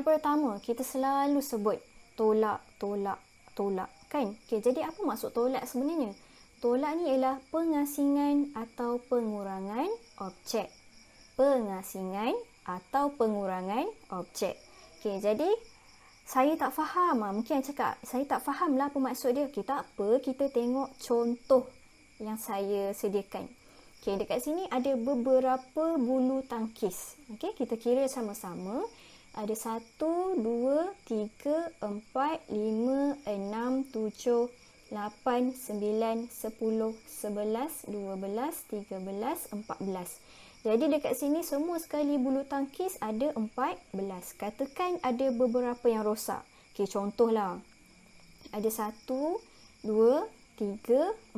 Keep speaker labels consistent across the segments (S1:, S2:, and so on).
S1: yang pertama, kita selalu sebut tolak, tolak, tolak, kan? Okay, jadi apa maksud tolak sebenarnya? Tolak ni ialah pengasingan atau pengurangan objek. Pengasingan atau pengurangan objek. Okay, jadi saya tak faham lah. Mungkin saya cakap, saya tak faham lah apa maksud dia. Okay, tak apa, kita tengok contoh yang saya sediakan. Okay, dekat sini ada beberapa bulu tangkis. Okay, kita kira sama-sama ada 1, 2, 3, 4, 5, 6, 7, 8, 9, 10, 11, 12, 13, 14. Jadi dekat sini semua sekali bulu tangkis ada 14. Katakan ada beberapa yang rosak. Okey, contohlah. Ada 1, 2, 3,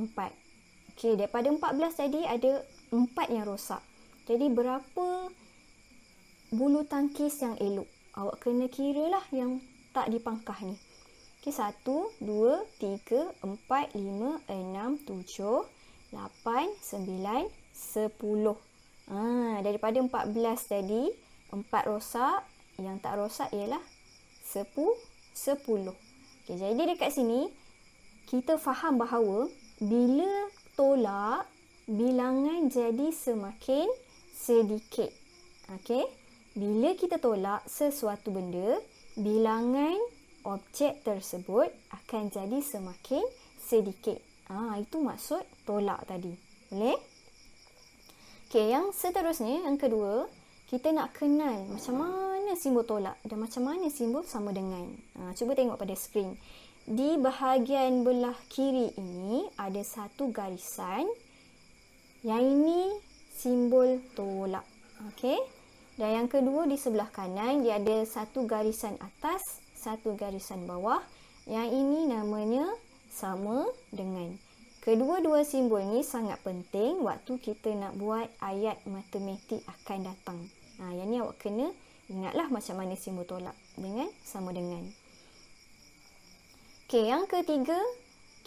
S1: 4. Okey, daripada 14 tadi ada 4 yang rosak. Jadi berapa bulu tangkis yang elok. Awak kena kira lah yang tak dipangkah ni. Okey, satu, dua, tiga, empat, lima, enam, tujuh, lapan, sembilan, sepuluh. Ha, daripada empat belas tadi, empat rosak, yang tak rosak ialah sepu, sepuluh. Okey, jadi dekat sini, kita faham bahawa bila tolak, bilangan jadi semakin sedikit. Okey, bila kita tolak sesuatu benda, bilangan objek tersebut akan jadi semakin sedikit. Ah ha, itu maksud tolak tadi. Boleh? Okay, yang seterusnya yang kedua, kita nak kenal macam mana simbol tolak dan macam mana simbol sama dengan. Ha, cuba tengok pada skrin. Di bahagian belah kiri ini ada satu garisan. Yang ini simbol tolak. Okay. Dan yang kedua di sebelah kanan dia ada satu garisan atas, satu garisan bawah. Yang ini namanya sama dengan. Kedua-dua simbol ni sangat penting waktu kita nak buat ayat matematik akan datang. Ha, yang ni awak kena ingatlah macam mana simbol tolak dengan sama dengan. Okay, yang ketiga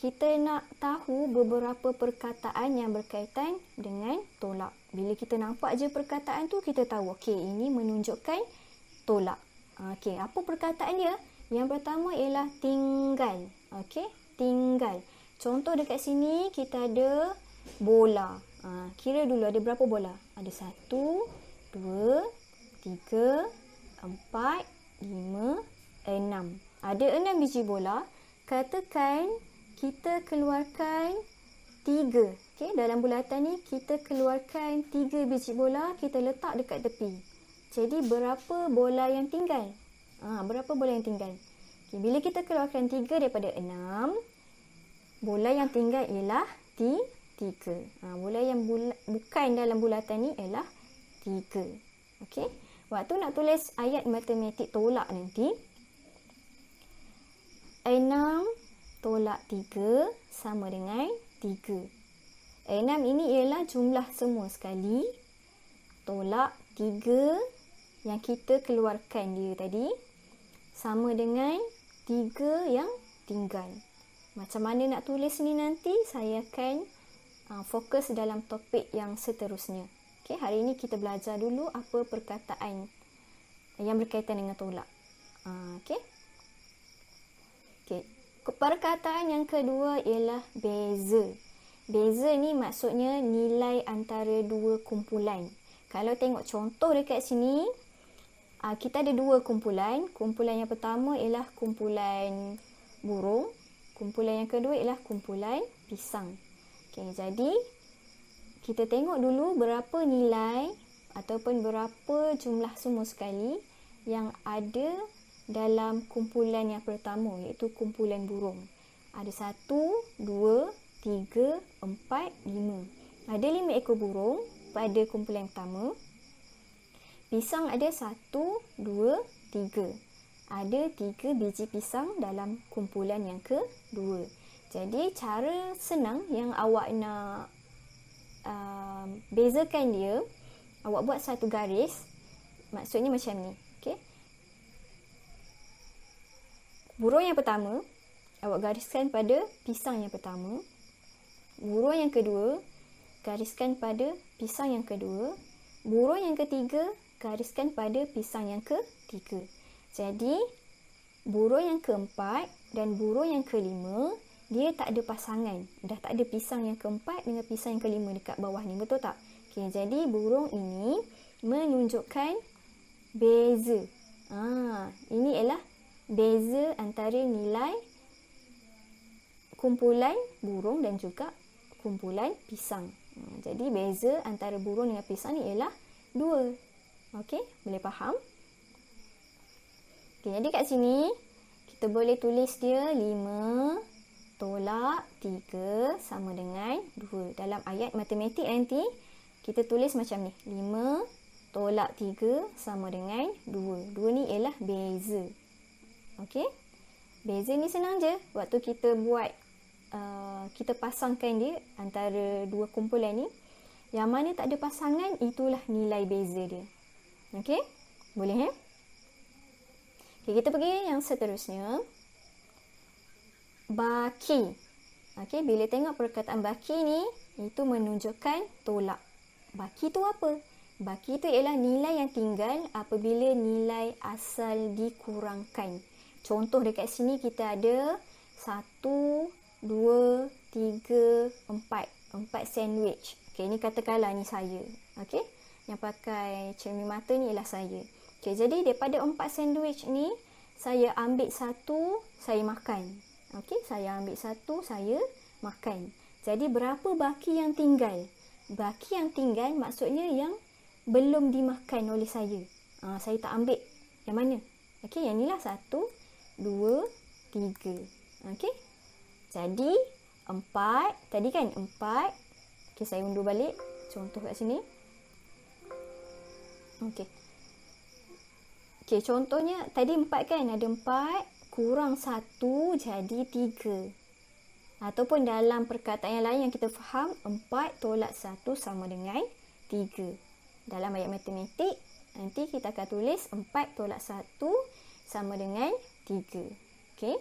S1: kita nak tahu beberapa perkataan yang berkaitan dengan tolak. Bila kita nampak je perkataan tu, kita tahu, okey, ini menunjukkan tolak. Okey, apa perkataan dia? Yang pertama ialah tinggal. Okey, tinggal. Contoh dekat sini, kita ada bola. Ha, kira dulu ada berapa bola? Ada satu, dua, tiga, empat, lima, enam. Ada enam biji bola. Katakan kita keluarkan tiga. Okay, dalam bulatan ni kita keluarkan tiga biji bola kita letak dekat tepi. Jadi berapa bola yang tinggal? Ha, berapa bola yang tinggal? Okay, bila kita keluarkan tiga daripada enam, bola yang tinggal ialah tiga. Ha, bola yang bula, bukan dalam bulatan ni ialah tiga. Okay? Waktu nak tulis ayat matematik tolak nanti. Enam tolak 3 sama dengan 3. Eh, 6 ini ialah jumlah semua sekali tolak 3 yang kita keluarkan dia tadi sama dengan 3 yang tinggal. Macam mana nak tulis ni nanti saya akan uh, fokus dalam topik yang seterusnya. Okay, hari ini kita belajar dulu apa perkataan yang berkaitan dengan tolak. Uh, Okey. Perkataan yang kedua ialah beza. Beza ni maksudnya nilai antara dua kumpulan. Kalau tengok contoh dekat sini, ah, kita ada dua kumpulan. Kumpulan yang pertama ialah kumpulan burung. Kumpulan yang kedua ialah kumpulan pisang. Okay, jadi, kita tengok dulu berapa nilai ataupun berapa jumlah semua sekali yang ada dalam kumpulan yang pertama iaitu kumpulan burung. Ada satu, dua, tiga, empat, lima. Ada lima ekor burung pada kumpulan pertama. Pisang ada satu, dua, tiga. Ada tiga biji pisang dalam kumpulan yang kedua. Jadi cara senang yang awak nak uh, bezakan dia, awak buat satu garis. Maksudnya macam ni. burung yang pertama awak gariskan pada pisang yang pertama burung yang kedua gariskan pada pisang yang kedua burung yang ketiga gariskan pada pisang yang ketiga jadi burung yang keempat dan burung yang kelima dia tak ada pasangan dah tak ada pisang yang keempat dengan pisang yang kelima dekat bawah ni betul tak okey jadi burung ini menunjukkan beza ah ini beza antara nilai kumpulan burung dan juga kumpulan pisang. Hmm, jadi beza antara burung dengan pisang ni ialah dua. Okey, boleh faham? Okey, jadi kat sini kita boleh tulis dia 5 tolak 3 sama dengan 2. Dalam ayat matematik nanti kita tulis macam ni. 5 tolak 3 sama dengan 2. 2 ni ialah beza. Okey. Beza ni senang je. Waktu kita buat uh, kita pasangkan dia antara dua kumpulan ni. Yang mana tak ada pasangan itulah nilai beza dia. Okey? Boleh eh? Okey, kita pergi yang seterusnya. Baki. Okey, bila tengok perkataan baki ni, itu menunjukkan tolak. Baki tu apa? Baki tu ialah nilai yang tinggal apabila nilai asal dikurangkan. Contoh dekat sini kita ada 1, 2, 3, 4. Empat sandwich. Okay, ni katakanlah ni saya. Okay, yang pakai cermin mata ni ialah saya. Okay, jadi daripada empat sandwich ni, saya ambil satu, saya makan. Okay, saya ambil satu, saya makan. Jadi berapa baki yang tinggal? Baki yang tinggal maksudnya yang belum dimakan oleh saya. Ha, saya tak ambil yang mana? Okey, yang inilah satu, dua, tiga. Okey? Jadi, empat. Tadi kan empat. Okey, saya undur balik. Contoh kat sini. Okey. Okey, contohnya tadi empat kan? Ada empat. Kurang satu jadi tiga. Ataupun dalam perkataan yang lain yang kita faham, empat tolak satu sama dengan tiga. Dalam ayat matematik, nanti kita akan tulis empat tolak satu sama dengan tiga. Okey.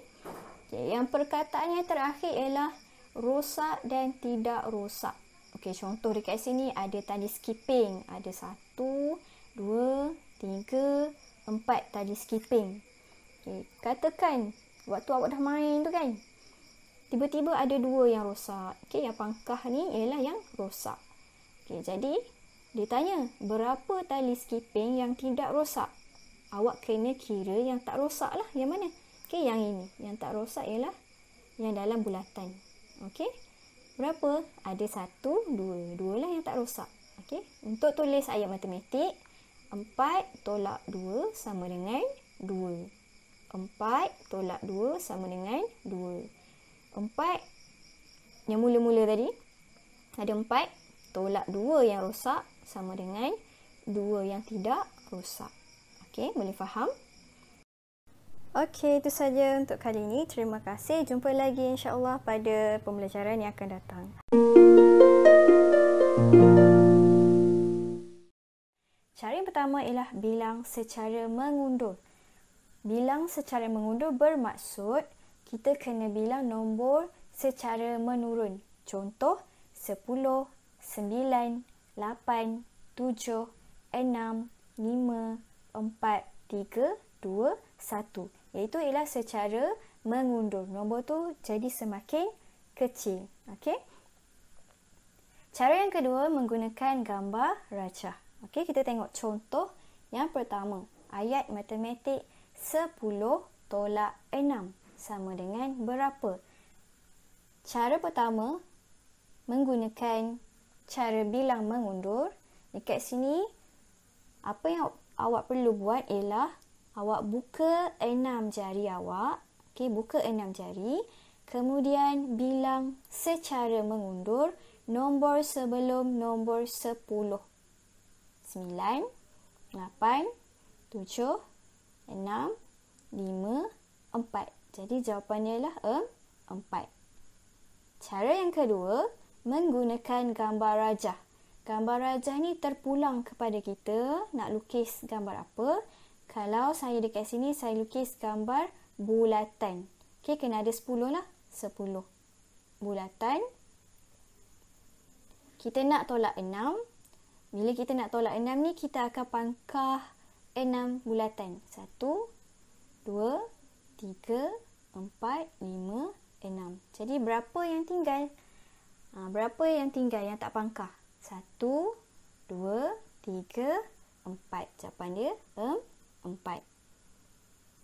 S1: Okay, yang perkataan yang terakhir ialah rosak dan tidak rosak. Okey, contoh dekat sini ada tali skipping. Ada satu, dua, tiga, empat tali skipping. Okey, katakan waktu awak dah main tu kan, tiba-tiba ada dua yang rosak. Okey, yang pangkah ni ialah yang rosak. Okey, jadi dia tanya, berapa tali skipping yang tidak rosak? awak kena kira yang tak rosak lah yang mana okay, yang ini yang tak rosak ialah yang dalam bulatan okay? berapa ada satu dua dua lah yang tak rosak okay? untuk tulis ayat matematik empat tolak dua sama dengan dua. Empat tolak dua sama dengan dua. Empat. yang mula-mula tadi ada empat tolak dua yang rosak sama dengan dua yang tidak rosak. Okey, boleh faham? Okey, itu saja untuk kali ini. Terima kasih. Jumpa lagi insya-Allah pada pembelajaran yang akan datang. Cara yang pertama ialah bilang secara mengundur. Bilang secara mengundur bermaksud kita kena bilang nombor secara menurun. Contoh, 10, 9, 8, 7, 6, 5, 4, 3, 2, 1 empat, tiga, dua, satu. Iaitu ialah secara mengundur. Nombor tu jadi semakin kecil. Okey. Cara yang kedua menggunakan gambar racah. Okey, kita tengok contoh yang pertama. Ayat matematik 10 tolak 6 sama dengan berapa? Cara pertama menggunakan cara bilang mengundur. Dekat sini apa yang awak perlu buat ialah awak buka enam jari awak. Okey, buka enam jari. Kemudian bilang secara mengundur nombor sebelum nombor sepuluh. Sembilan, lapan, tujuh, enam, lima, empat. Jadi jawapannya ialah empat. Cara yang kedua, menggunakan gambar rajah. Gambar rajah ni terpulang kepada kita nak lukis gambar apa. Kalau saya dekat sini, saya lukis gambar bulatan. Okey, kena ada 10 lah. 10 bulatan. Kita nak tolak 6. Bila kita nak tolak 6 ni, kita akan pangkah 6 bulatan. 1, 2, 3, 4, 5, 6. Jadi, berapa yang tinggal? Ha, berapa yang tinggal yang tak pangkah? Satu, dua, tiga, empat. Jawapan dia em, empat.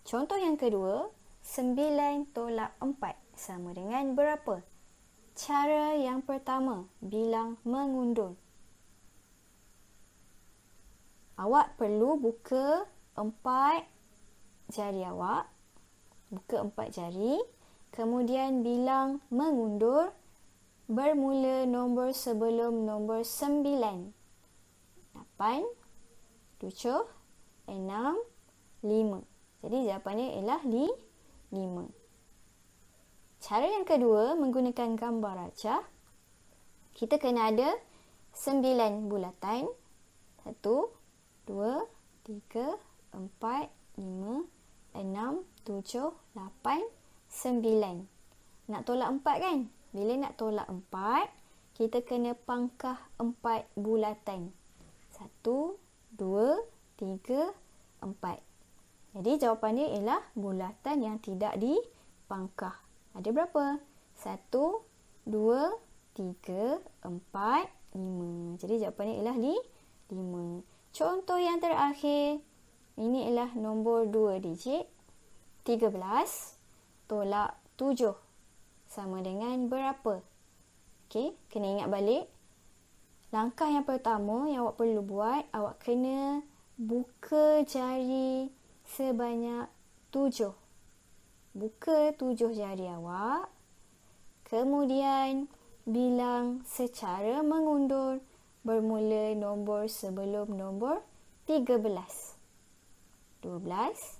S1: Contoh yang kedua, sembilan tolak empat sama dengan berapa? Cara yang pertama, bilang mengundur. Awak perlu buka empat jari awak. Buka empat jari. Kemudian bilang mengundur bermula nombor sebelum nombor sembilan. Lapan, tujuh, enam, lima. Jadi jawapannya ialah li, lima. Cara yang kedua menggunakan gambar racah. Kita kena ada sembilan bulatan. Satu, dua, tiga, empat, lima, enam, tujuh, lapan, sembilan. Nak tolak empat kan? Bila nak tolak 4, kita kena pangkah 4 bulatan. 1, 2, 3, 4. Jadi jawapannya ialah bulatan yang tidak dipangkah. Ada berapa? 1, 2, 3, 4, 5. Jadi jawapannya ialah di 5. Contoh yang terakhir. Ini ialah nombor 2 digit. 13 tolak 7 sama dengan berapa. Okey, kena ingat balik. Langkah yang pertama yang awak perlu buat, awak kena buka jari sebanyak tujuh. Buka tujuh jari awak. Kemudian, bilang secara mengundur bermula nombor sebelum nombor tiga belas. Dua belas,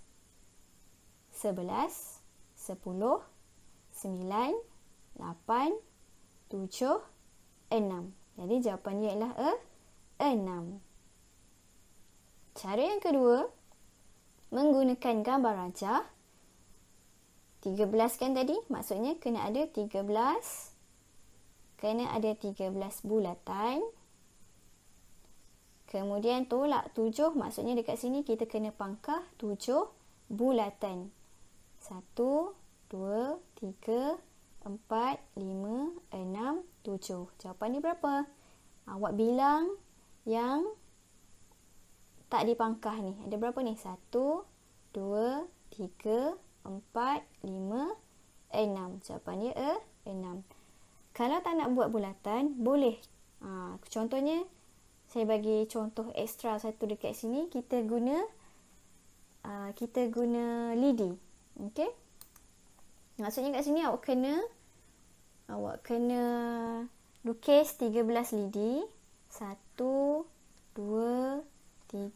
S1: sebelas, sepuluh, sembilan, lapan, tujuh, enam. Jadi jawapannya ialah a, eh, enam. Cara yang kedua, menggunakan gambar rajah. Tiga belas kan tadi? Maksudnya kena ada tiga belas. Kena ada tiga belas bulatan. Kemudian tolak tujuh, maksudnya dekat sini kita kena pangkah tujuh bulatan. Satu, Dua, tiga, empat, lima, enam, tujuh. Jawapan ni berapa? Awak bilang yang tak dipangkah ni. Ada berapa ni? Satu, dua, tiga, empat, lima, enam. Jawapan dia eh, A, 6. Kalau tak nak buat bulatan, boleh. Ha, contohnya, saya bagi contoh ekstra satu dekat sini. Kita guna uh, kita guna lidi. Okey? Maksudnya kat sini awak kena awak kena lukis 13 lidi. 1 2 3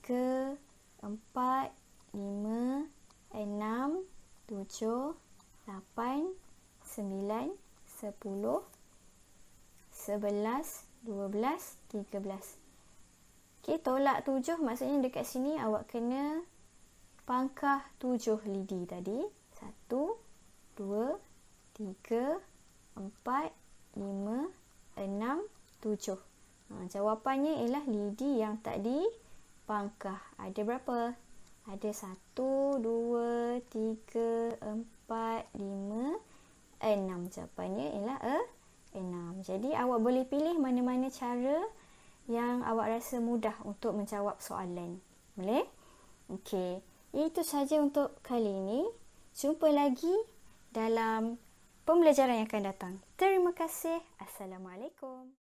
S1: 4 5 6 7 8 9 10, belas tiga belas Okey, tolak tujuh maksudnya dekat sini awak kena pangkah tujuh lidi tadi. satu dua, tiga, empat, lima, enam, tujuh. Ha, jawapannya ialah lidi yang tak dipangkah. Ada berapa? Ada satu, dua, tiga, empat, lima, enam. Jawapannya ialah a, eh, enam. Jadi awak boleh pilih mana-mana cara yang awak rasa mudah untuk menjawab soalan. Boleh? Okey. Itu saja untuk kali ini. Jumpa lagi dalam pembelajaran yang akan datang. Terima kasih. Assalamualaikum.